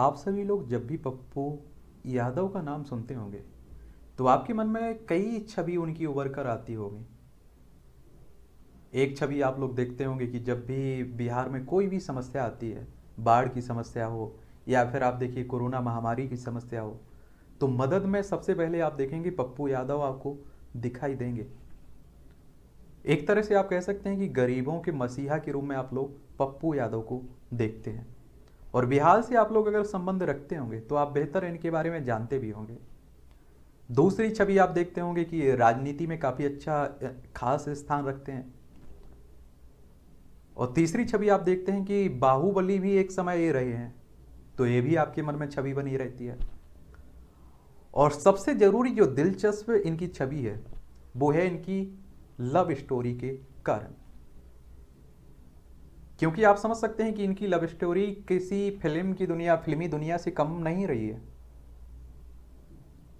आप सभी लोग जब भी पप्पू यादव का नाम सुनते होंगे तो आपके मन में कई छवि उनकी उभर कर आती होगी एक छवि आप लोग देखते होंगे कि जब भी बिहार में कोई भी समस्या आती है बाढ़ की समस्या हो या फिर आप देखिए कोरोना महामारी की समस्या हो तो मदद में सबसे पहले आप देखेंगे पप्पू यादव आपको दिखाई देंगे एक तरह से आप कह सकते हैं कि गरीबों के मसीहा के रूप में आप लोग पप्पू यादव को देखते हैं और बिहार से आप लोग अगर संबंध रखते होंगे तो आप बेहतर इनके बारे में जानते भी होंगे दूसरी छवि आप देखते होंगे कि राजनीति में काफ़ी अच्छा खास स्थान रखते हैं और तीसरी छवि आप देखते हैं कि बाहुबली भी एक समय ये रहे हैं तो ये भी आपके मन में छवि बनी रहती है और सबसे ज़रूरी जो दिलचस्प इनकी छवि है वो है इनकी लव स्टोरी के कारण क्योंकि आप समझ सकते हैं कि इनकी लव स्टोरी किसी फिल्म की दुनिया फिल्मी दुनिया से कम नहीं रही है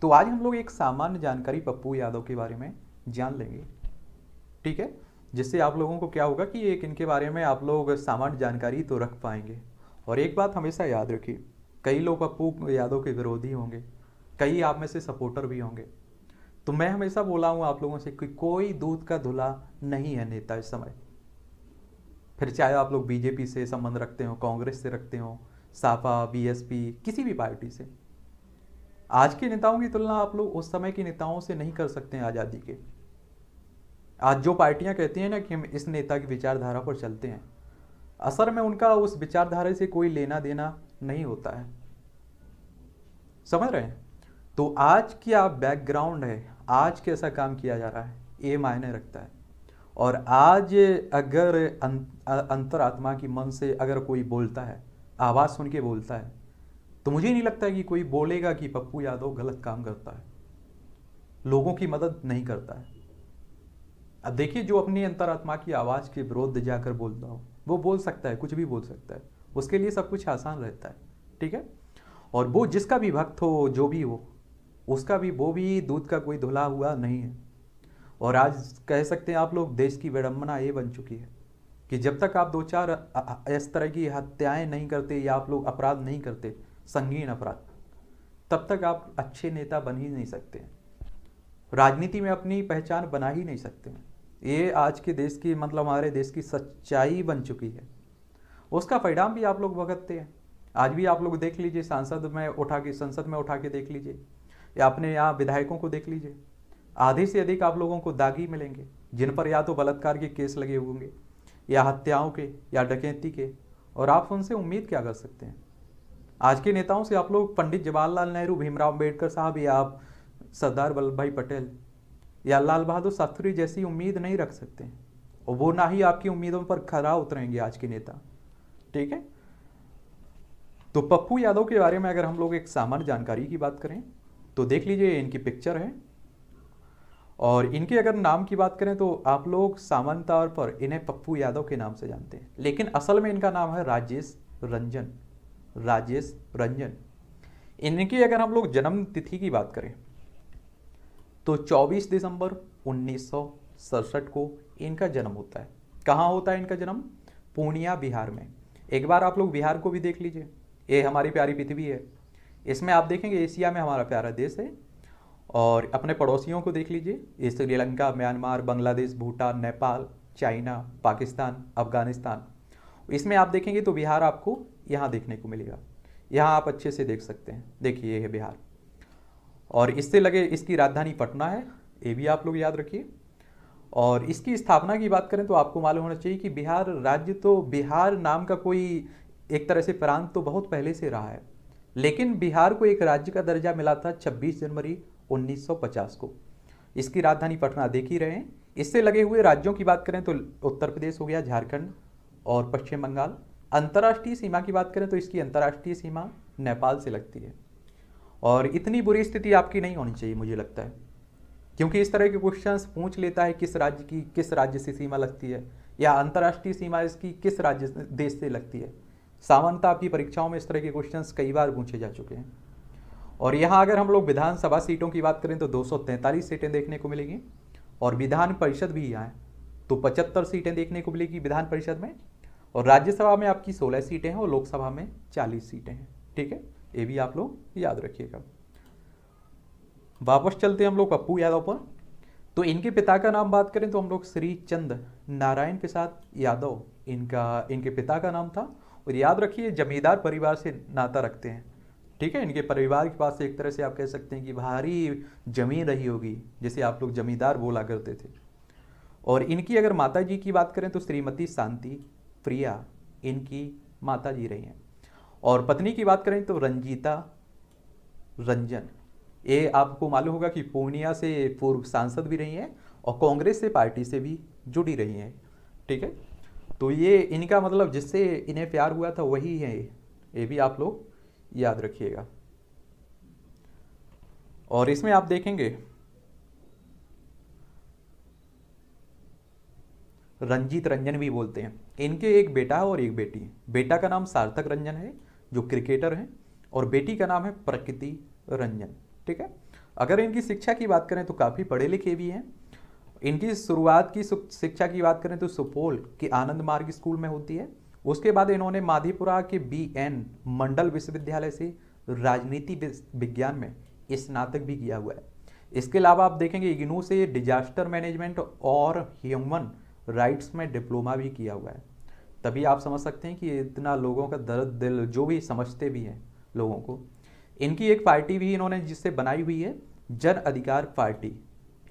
तो आज हम लोग एक सामान्य जानकारी पप्पू यादव के बारे में जान लेंगे ठीक है जिससे आप लोगों को क्या होगा कि एक इनके बारे में आप लोग सामान्य जानकारी तो रख पाएंगे और एक बात हमेशा याद रखिए कई लोग पप्पू यादव के विरोधी होंगे कई आप में से सपोर्टर भी होंगे तो मैं हमेशा बोला हूँ आप लोगों से कि कोई दूध का धुला नहीं है नेता इस समय फिर चाहे आप लोग बीजेपी से संबंध रखते हो कांग्रेस से रखते हो सापा बीएसपी किसी भी पार्टी से आज के नेताओं की तुलना आप लोग उस समय के नेताओं से नहीं कर सकते हैं आज़ादी के आज जो पार्टियां कहती हैं ना कि हम इस नेता की विचारधारा पर चलते हैं असर में उनका उस विचारधारा से कोई लेना देना नहीं होता है समझ रहे हैं तो आज क्या बैकग्राउंड है आज कैसा काम किया जा रहा है ये मायने रखता है और आज अगर अं- अंतरात्मा की मन से अगर कोई बोलता है आवाज़ सुन के बोलता है तो मुझे नहीं लगता कि कोई बोलेगा कि पप्पू यादव गलत काम करता है लोगों की मदद नहीं करता है अब देखिए जो अपनी अंतरात्मा की आवाज़ के विरोध जाकर बोलता हो वो बोल सकता है कुछ भी बोल सकता है उसके लिए सब कुछ आसान रहता है ठीक है और वो जिसका भी भक्त हो जो भी हो उसका भी वो भी दूध का कोई धुला हुआ नहीं है और आज कह सकते हैं आप लोग देश की विडम्बना ये बन चुकी है कि जब तक आप दो चार इस तरह की हत्याएं नहीं करते या आप लोग अपराध नहीं करते संगीन अपराध तब तक आप अच्छे नेता बन ही नहीं सकते राजनीति में अपनी पहचान बना ही नहीं सकते ये आज के देश की मतलब हमारे देश की सच्चाई बन चुकी है उसका परिणाम भी आप लोग भगतते हैं आज भी आप लोग देख लीजिए सांसद में उठा के संसद में उठा के देख लीजिए या अपने यहाँ विधायकों को देख लीजिए आधे से अधिक आप लोगों को दागी मिलेंगे जिन पर या तो बलात्कार के केस लगे होंगे या हत्याओं के या डकैती के और आप उनसे उम्मीद क्या कर सकते हैं आज के नेताओं से आप लोग पंडित जवाहरलाल नेहरू भीमराव अम्बेडकर साहब या आप सरदार वल्लभ भाई पटेल या लाल बहादुर शास्त्री जैसी उम्मीद नहीं रख सकते और वो ना ही आपकी उम्मीदों पर खरा उतरेंगे आज के नेता ठीक है तो पप्पू यादव के बारे में अगर हम लोग एक सामान्य जानकारी की बात करें तो देख लीजिए इनकी पिक्चर है और इनके अगर नाम की बात करें तो आप लोग सामान्य तौर पर इन्हें पप्पू यादव के नाम से जानते हैं लेकिन असल में इनका नाम है राजेश रंजन राजेश रंजन इनकी अगर हम लोग जन्म तिथि की बात करें तो 24 दिसंबर उन्नीस को इनका जन्म होता है कहाँ होता है इनका जन्म पूर्णिया बिहार में एक बार आप लोग बिहार को भी देख लीजिए ये हमारी प्यारी पृथ्वी है इसमें आप देखेंगे एशिया में हमारा प्यारा देश है और अपने पड़ोसियों को देख लीजिए श्रीलंका म्यांमार बांग्लादेश भूटान नेपाल चाइना पाकिस्तान अफगानिस्तान इसमें आप देखेंगे तो बिहार आपको यहाँ देखने को मिलेगा यहाँ आप अच्छे से देख सकते हैं देखिए ये है बिहार और इससे लगे इसकी राजधानी पटना है ये भी आप लोग याद रखिए और इसकी स्थापना की बात करें तो आपको मालूम होना चाहिए कि बिहार राज्य तो बिहार नाम का कोई एक तरह से प्रांत तो बहुत पहले से रहा है लेकिन बिहार को एक राज्य का दर्जा मिला था 26 जनवरी 1950 को इसकी राजधानी पटना देख ही रहे हैं इससे लगे हुए राज्यों की बात करें तो उत्तर प्रदेश हो गया झारखंड और पश्चिम बंगाल अंतर्राष्ट्रीय सीमा की बात करें तो इसकी अंतर्राष्ट्रीय सीमा नेपाल से लगती है और इतनी बुरी स्थिति आपकी नहीं होनी चाहिए मुझे लगता है क्योंकि इस तरह के क्वेश्चंस पूछ लेता है किस राज्य की किस राज्य से सीमा लगती है या अंतर्राष्ट्रीय सीमा इसकी किस राज्य देश से लगती है सामान्यतः आपकी परीक्षाओं में इस तरह के क्वेश्चंस कई बार पूछे जा चुके हैं और यहाँ अगर हम लोग विधानसभा सीटों की बात करें तो दो सीटें देखने को मिलेंगी और विधान परिषद भी यहाँ तो पचहत्तर सीटें देखने को मिलेगी विधान परिषद में और राज्यसभा में आपकी 16 सीटें हैं और लोकसभा में 40 सीटें हैं ठीक है ये भी आप लोग याद रखिएगा वापस चलते हैं हम लोग पप्पू यादव पर तो इनके पिता का नाम बात करें तो हम लोग श्री चंद नारायण प्रसाद यादव इनका इनके पिता का नाम था और याद रखिए जमींदार परिवार से नाता रखते हैं ठीक है इनके परिवार के पास एक तरह से आप कह सकते हैं कि भारी जमीन रही होगी जिसे आप लोग जमींदार बोला करते थे और इनकी अगर माता जी की बात करें तो श्रीमती शांति प्रिया इनकी माता जी रही हैं और पत्नी की बात करें तो रंजीता रंजन ये आपको मालूम होगा कि पूर्णिया से पूर्व सांसद भी रही हैं और कांग्रेस से पार्टी से भी जुड़ी रही हैं ठीक है तो ये इनका मतलब जिससे इन्हें प्यार हुआ था वही है ये भी आप लोग याद रखिएगा और इसमें आप देखेंगे रंजीत रंजन भी बोलते हैं इनके एक बेटा है और एक बेटी बेटा का नाम सार्थक रंजन है जो क्रिकेटर हैं और बेटी का नाम है प्रकृति रंजन ठीक है अगर इनकी शिक्षा की बात करें तो काफ़ी पढ़े लिखे भी हैं इनकी शुरुआत की शिक्षा की बात करें तो सुपौल के आनंद मार्ग स्कूल में होती है उसके बाद इन्होंने माधीपुरा के बी एन मंडल विश्वविद्यालय से राजनीति विज्ञान में स्नातक भी किया हुआ है इसके अलावा आप देखेंगे इग्नू से डिजास्टर मैनेजमेंट और ह्यूमन राइट्स में डिप्लोमा भी किया हुआ है तभी आप समझ सकते हैं कि इतना लोगों का दर्द दिल जो भी समझते भी हैं लोगों को इनकी एक पार्टी भी इन्होंने जिससे बनाई हुई है जन अधिकार पार्टी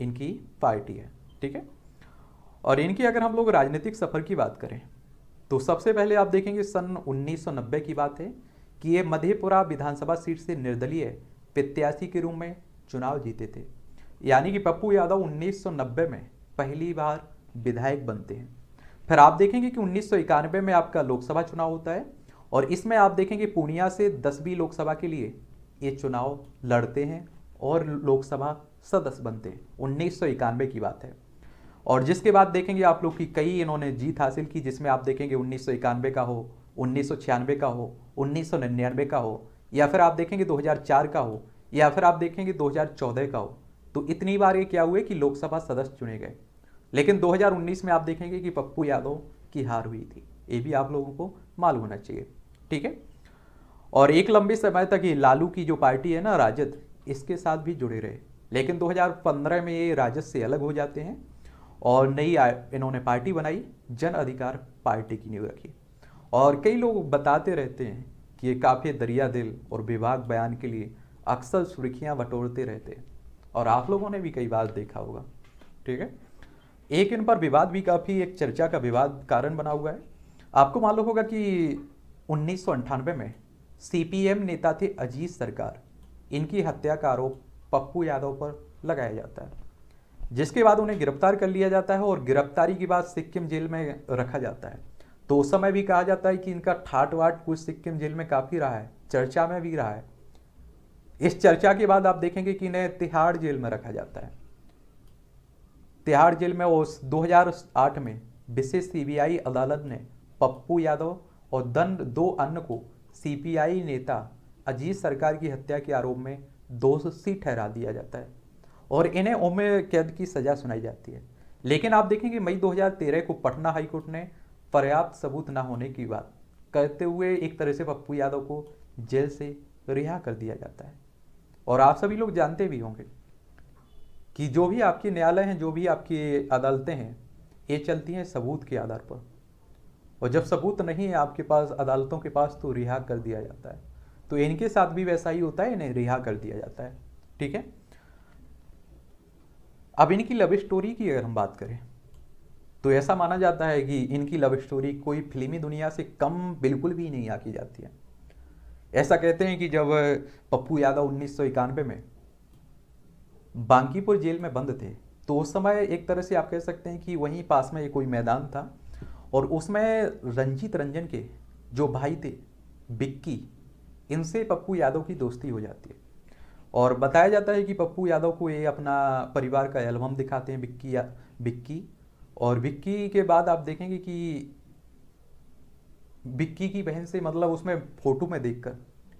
इनकी पार्टी है ठीक है और इनकी अगर हम लोग राजनीतिक सफ़र की बात करें तो सबसे पहले आप देखेंगे सन 1990 की बात है कि ये मधेपुरा विधानसभा सीट से निर्दलीय प्रत्याशी के रूप में चुनाव जीते थे यानी कि पप्पू यादव 1990 में पहली बार विधायक बनते हैं फिर आप देखेंगे कि उन्नीस में आपका लोकसभा चुनाव होता है और इसमें आप देखेंगे पूर्णिया से दसवीं लोकसभा के लिए ये चुनाव लड़ते हैं और लोकसभा सदस्य बनते हैं उन्नीस की बात है और जिसके बाद देखेंगे आप लोग की कई इन्होंने जीत हासिल की जिसमें आप देखेंगे उन्नीस का हो उन्नीस का हो उन्नीस का हो या फिर आप देखेंगे 2004 का हो या फिर आप देखेंगे 2014 का हो तो इतनी बार ये क्या हुए कि लोकसभा सदस्य चुने गए लेकिन 2019 में आप देखेंगे कि पप्पू यादव की हार हुई थी ये भी आप लोगों को मालूम होना चाहिए ठीक है और एक लंबे समय तक ये लालू की जो पार्टी है ना राजद इसके साथ भी जुड़े रहे लेकिन 2015 में ये राजद से अलग हो जाते हैं और नई इन्होंने पार्टी बनाई जन अधिकार पार्टी की नींव रखी और कई लोग बताते रहते हैं कि ये काफ़ी दरिया दिल और विभाग बयान के लिए अक्सर सुर्खियाँ बटोरते रहते हैं और आप लोगों ने भी कई बार देखा होगा ठीक है एक इन पर विवाद भी काफ़ी एक चर्चा का विवाद कारण बना हुआ है आपको मालूम होगा कि उन्नीस में सीपीएम नेता थे अजीत सरकार इनकी हत्या का आरोप पप्पू यादव पर लगाया जाता है जिसके बाद उन्हें गिरफ्तार कर लिया जाता है और गिरफ्तारी के बाद सिक्किम जेल में रखा जाता है तो उस समय भी कहा जाता है कि इनका ठाट वाट कुछ सिक्किम जेल में काफ़ी रहा है चर्चा में भी रहा है इस चर्चा के बाद आप देखेंगे कि इन्हें तिहाड़ जेल में रखा जाता है तिहाड़ जेल में उस 2008 में विशेष सीबीआई अदालत ने पप्पू यादव और दंड दो अन्य को सीपीआई नेता अजीत सरकार की हत्या के आरोप में दोषी ठहरा दिया जाता है और इन्हें उम्र कैद की सजा सुनाई जाती है लेकिन आप देखेंगे मई 2013 को पटना हाईकोर्ट ने पर्याप्त सबूत ना होने की बात करते हुए एक तरह से पप्पू यादव को जेल से रिहा कर दिया जाता है और आप सभी लोग जानते भी होंगे कि जो भी आपके न्यायालय हैं जो भी आपकी अदालतें हैं ये चलती हैं सबूत के आधार पर और जब सबूत नहीं है आपके पास अदालतों के पास तो रिहा कर दिया जाता है तो इनके साथ भी वैसा ही होता है इन्हें रिहा कर दिया जाता है ठीक है अब इनकी लव स्टोरी की अगर हम बात करें तो ऐसा माना जाता है कि इनकी लव स्टोरी कोई फिल्मी दुनिया से कम बिल्कुल भी नहीं आकी जाती है ऐसा कहते हैं कि जब पप्पू यादव उन्नीस में बांकीपुर जेल में बंद थे तो उस समय एक तरह से आप कह सकते हैं कि वहीं पास में ये कोई मैदान था और उसमें रंजीत रंजन के जो भाई थे बिक्की इनसे पप्पू यादव की दोस्ती हो जाती है और बताया जाता है कि पप्पू यादव को ये अपना परिवार का एल्बम दिखाते हैं बिक्की या बिक्की और बिक्की के बाद आप देखेंगे कि बिक्की की बहन से मतलब उसमें फोटो में देखकर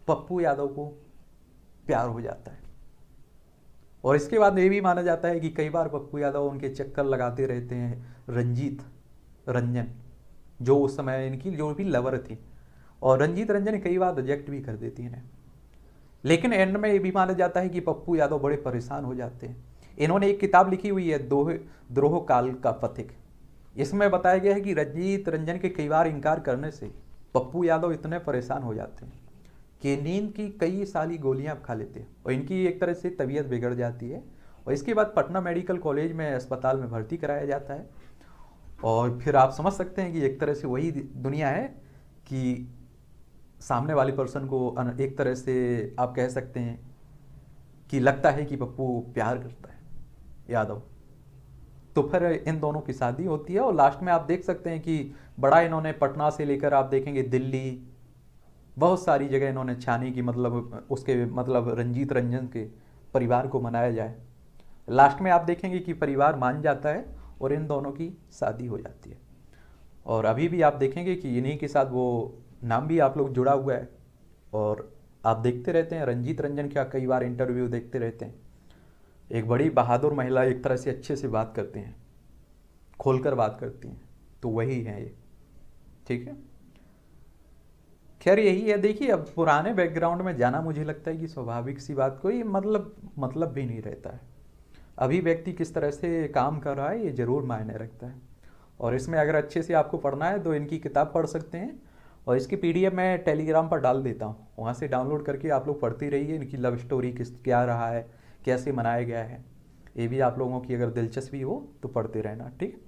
पप्पू यादव को प्यार हो जाता है और इसके बाद ये भी माना जाता है कि कई बार पप्पू यादव उनके चक्कर लगाते रहते हैं रंजीत रंजन जो उस समय इनकी जो भी लवर थी और रंजीत रंजन कई बार रिजेक्ट भी कर देती हैं लेकिन एंड में ये भी माना जाता है कि पप्पू यादव बड़े परेशान हो जाते हैं इन्होंने एक किताब लिखी हुई है दोह द्रोह काल का पथिक इसमें बताया गया है कि रजीत रंजन के कई बार इनकार करने से पप्पू यादव इतने परेशान हो जाते हैं कि नींद की कई सारी गोलियां खा लेते हैं और इनकी एक तरह से तबीयत बिगड़ जाती है और इसके बाद पटना मेडिकल कॉलेज में अस्पताल में भर्ती कराया जाता है और फिर आप समझ सकते हैं कि एक तरह से वही दुनिया है कि सामने वाले पर्सन को एक तरह से आप कह सकते हैं कि लगता है कि पप्पू प्यार करता है यादव तो फिर इन दोनों की शादी होती है और लास्ट में आप देख सकते हैं कि बड़ा इन्होंने पटना से लेकर आप देखेंगे दिल्ली बहुत सारी जगह इन्होंने छानी की मतलब उसके मतलब रंजीत रंजन के परिवार को मनाया जाए लास्ट में आप देखेंगे कि परिवार मान जाता है और इन दोनों की शादी हो जाती है और अभी भी आप देखेंगे कि इन्हीं के साथ वो नाम भी आप लोग जुड़ा हुआ है और आप देखते रहते हैं रंजीत रंजन का कई बार इंटरव्यू देखते रहते हैं एक बड़ी बहादुर महिला एक तरह से अच्छे से बात करते हैं खोलकर बात करती हैं तो वही है ये ठीक है खैर यही है देखिए अब पुराने बैकग्राउंड में जाना मुझे लगता है कि स्वाभाविक सी बात कोई मतलब मतलब भी नहीं रहता है अभी व्यक्ति किस तरह से काम कर रहा है ये ज़रूर मायने रखता है और इसमें अगर अच्छे से आपको पढ़ना है तो इनकी किताब पढ़ सकते हैं और इसकी पीडीएफ मैं टेलीग्राम पर डाल देता हूँ वहाँ से डाउनलोड करके आप लोग पढ़ती रहिए इनकी लव स्टोरी किस क्या रहा है कैसे मनाया गया है ये भी आप लोगों की अगर दिलचस्पी हो तो पढ़ते रहना ठीक है